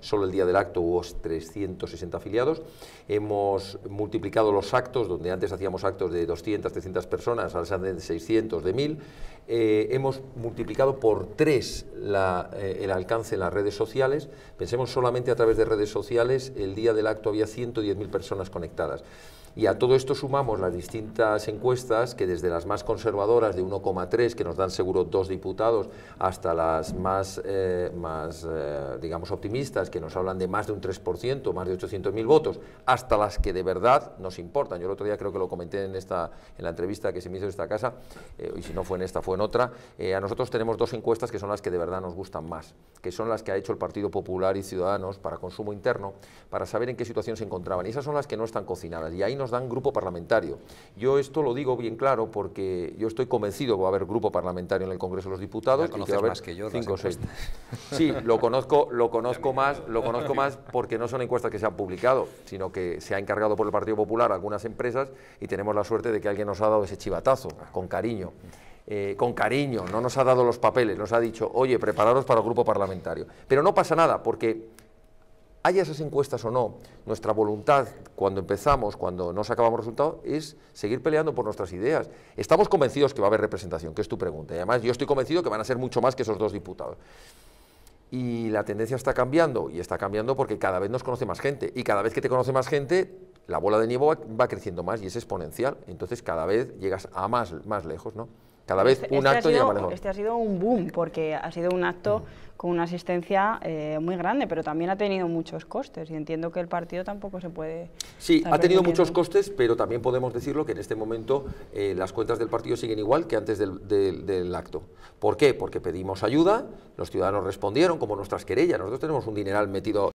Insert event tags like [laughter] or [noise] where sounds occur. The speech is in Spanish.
Solo el día del acto hubo 360 afiliados. Hemos multiplicado los actos, donde antes hacíamos actos de 200, 300 personas, ahora se hacen de 600, de 1000. Eh, hemos multiplicado por tres eh, el alcance en las redes sociales. Pensemos solamente a través de redes sociales, el día del acto había 110.000 personas conectadas. Y a todo esto sumamos las distintas encuestas que desde las más conservadoras de 1,3, que nos dan seguro dos diputados, hasta las más, eh, más eh, digamos, optimistas, que nos hablan de más de un 3%, más de 800.000 votos, hasta las que de verdad nos importan. Yo el otro día creo que lo comenté en, esta, en la entrevista que se me hizo en esta casa, eh, y si no fue en esta, fue en otra. a nosotros tenemos dos encuestas que son las que de verdad nos gustan más, que son las que ha hecho el Partido Popular y Ciudadanos para consumo interno, para saber en qué situación se encontraban. Y esas son las que no están cocinadas. Y ahí nos dan grupo parlamentario. Yo esto lo digo bien claro porque yo estoy convencido que va a haber grupo parlamentario en el Congreso de los Diputados y más que yo, [laughs] Sí, lo conozco, lo conozco más, lo conozco más porque no son encuestas que se han publicado, sino que se ha encargado por el Partido Popular algunas empresas y tenemos la suerte de que alguien nos ha dado ese chivatazo con cariño. Eh, con cariño, no nos ha dado los papeles, nos ha dicho, oye, prepararos para el grupo parlamentario. Pero no pasa nada, porque haya esas encuestas o no, nuestra voluntad cuando empezamos, cuando no sacábamos resultados, es seguir peleando por nuestras ideas. Estamos convencidos que va a haber representación, que es tu pregunta. Y además yo estoy convencido que van a ser mucho más que esos dos diputados. Y la tendencia está cambiando, y está cambiando porque cada vez nos conoce más gente. Y cada vez que te conoce más gente, la bola de nieve va, creciendo más y es exponencial. Entonces cada vez llegas a más, más lejos, ¿no? Cada vez este, un este acto Este ha sido un boom, porque ha sido un acto mm. con una asistencia eh, muy grande, pero también ha tenido muchos costes y entiendo que el partido tampoco se puede... Sí, ha tenido muchos costes, pero también podemos decirlo que en este momento eh, las cuentas del partido siguen igual que antes del, del, del, acto. ¿Por qué? Porque pedimos ayuda, los ciudadanos respondieron, como nuestras querellas. Nosotros tenemos un dineral metido